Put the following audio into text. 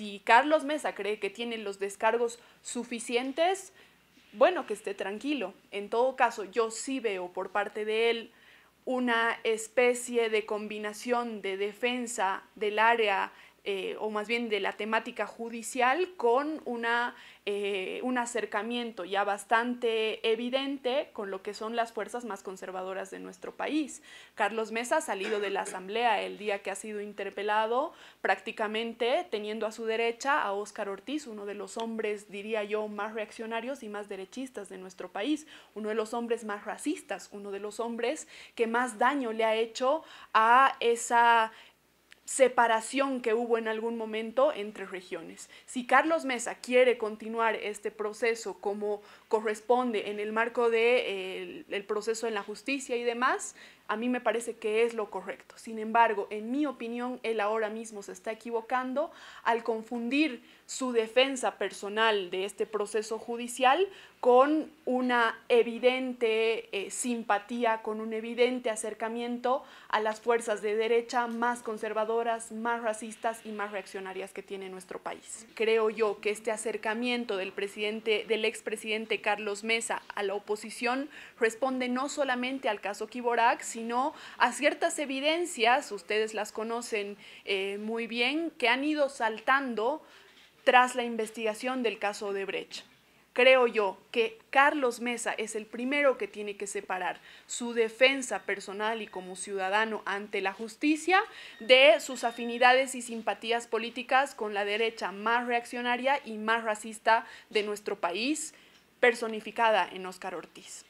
si Carlos Mesa cree que tiene los descargos suficientes, bueno, que esté tranquilo. En todo caso, yo sí veo por parte de él una especie de combinación de defensa del área eh, o más bien de la temática judicial, con una, eh, un acercamiento ya bastante evidente con lo que son las fuerzas más conservadoras de nuestro país. Carlos Mesa ha salido de la Asamblea el día que ha sido interpelado, prácticamente teniendo a su derecha a Óscar Ortiz, uno de los hombres, diría yo, más reaccionarios y más derechistas de nuestro país, uno de los hombres más racistas, uno de los hombres que más daño le ha hecho a esa separación que hubo en algún momento entre regiones. Si Carlos Mesa quiere continuar este proceso como corresponde en el marco del de, eh, el proceso en la justicia y demás, a mí me parece que es lo correcto. Sin embargo, en mi opinión, él ahora mismo se está equivocando al confundir su defensa personal de este proceso judicial con una evidente eh, simpatía, con un evidente acercamiento a las fuerzas de derecha más conservadoras, más racistas y más reaccionarias que tiene nuestro país. Creo yo que este acercamiento del presidente, del expresidente Carlos Mesa a la oposición responde no solamente al caso Kiborak, sino a ciertas evidencias, ustedes las conocen eh, muy bien, que han ido saltando tras la investigación del caso de Brecht. Creo yo que Carlos Mesa es el primero que tiene que separar su defensa personal y como ciudadano ante la justicia de sus afinidades y simpatías políticas con la derecha más reaccionaria y más racista de nuestro país, personificada en Óscar Ortiz.